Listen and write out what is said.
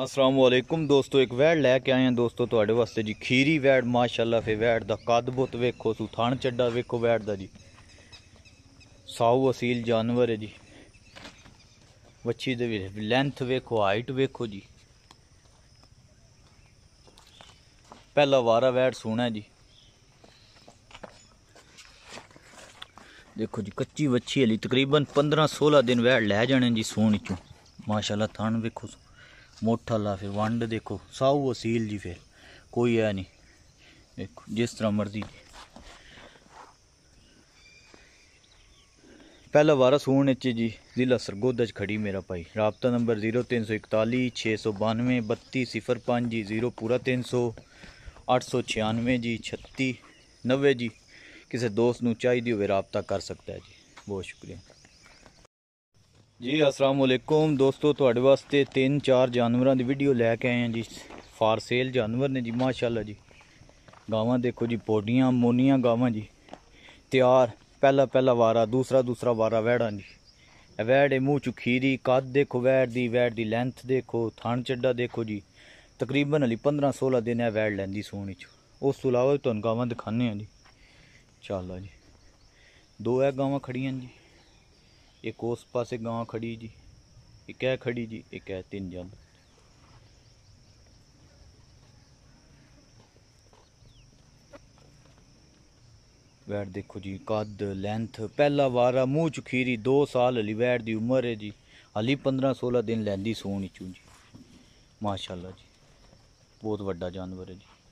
असलम दोस्तों एक वैड लैके आए हैं दोस्तों तो वास्ते जी खीरी वैड माशाला फिर वैड का कद बुत वेखो सुथान चडा वेखो वैड का जी साऊ असील जानवर है जी वी दे लेंथ वेखो हाइट वेखो जी पहला वारा वैड सोना जी देखो जी कच्ची वछी हली तकरीबन पंद्रह सोलह दिन वैड लै जाने जी सोनी चो माशाला थान वेखो सो मोटा ला फिर वंड देखो वो सील जी फिर कोई है नहीं देखो जिस तरह मर्जी पहला बारह सून च जी ज़िला सरगोदा च खड़ी मेरा भाई रबता नंबर जीरो तीन सौ इकताली छे सौ बानवे बत्ती सिफर पाँच जी जीरो पूरा तीन सौ अठ सौ छियानवे जी छत्ती नब्बे जी किसी दोस्त न चाहिए हो रबता कर सकता है जी बहुत शुक्रिया ਜੀ ਅਸਲਾਮ ਵਾਲੇਕੁਮ ਦੋਸਤੋ ਤੁਹਾਡੇ ਵਾਸਤੇ ਤਿੰਨ ਚਾਰ ਜਾਨਵਰਾਂ ਦੀ ਵੀਡੀਓ ਲੈ ਕੇ ਆਏ ਆ ਜੀ ਫਾਰ ਸੇਲ ਜਾਨਵਰ ਨੇ ਜੀ ਮਾਸ਼ਾਅੱਲਾ ਜੀ ਗਾਵਾਂ ਦੇਖੋ ਜੀ ਪੋਡੀਆਂ ਮੋਨੀਆਂ ਗਾਵਾਂ ਜੀ ਤਿਆਰ ਪਹਿਲਾ ਪਹਿਲਾ ਵਾਰਾ ਦੂਸਰਾ ਦੂਸਰਾ ਵਾਰਾ ਵੈੜਾਂ ਜੀ ਵੈੜ ਦੇ ਮੂੰਹ ਚ ਖੀਰੀ ਕੱਦ ਦੇਖੋ ਵੈੜ ਦੀ ਵੈੜ ਦੀ ਲੈਂਥ ਦੇਖੋ ਥਣ ਚੱਡਾ ਦੇਖੋ ਜੀ ਤਕਰੀਬਨ ਹਲੀ 15 16 ਦਿਨ ਹੈ ਵੈੜ ਲੈਂਦੀ ਸੋਣੀ ਚ ਉਸ ਤੋਂ ਇਲਾਵਾ ਤੁਹਾਨੂੰ ਗਾਵਾਂ ਦਿਖਾਣੇ ਆ ਜੀ ਚੱਲ ਆ ਜੀ ਦੋ ਐ ਗਾਵਾਂ ਖੜੀਆਂ ਜੀ ਇੱਕ ਉਸ ਪਾਸੇ ਗਾਂ ਖੜੀ ਜੀ ਇੱਕ ਐ ਖੜੀ ਜੀ ਇੱਕ ਐ ਤਿੰਨ ਜਨ ਵੈਰ ਦੇਖੋ ਜੀ ਕੱਦ ਲੈਂਥ ਪਹਿਲਾ ਵਾਰਾ ਮੂੰਹ ਖੀਰੀ 2 ਸਾਲ ਹਲੀ ਵੈਰ ਦੀ ਉਮਰ ਹੈ ਜੀ ਹਲੀ 15 16 ਦਿਨ ਲੈਂਦੀ ਸੋਣੀ ਚੂ ਜੀ ਮਾਸ਼ਾਅੱਲਾ ਜੀ ਬਹੁਤ ਵੱਡਾ ਜਾਨਵਰ ਹੈ ਜੀ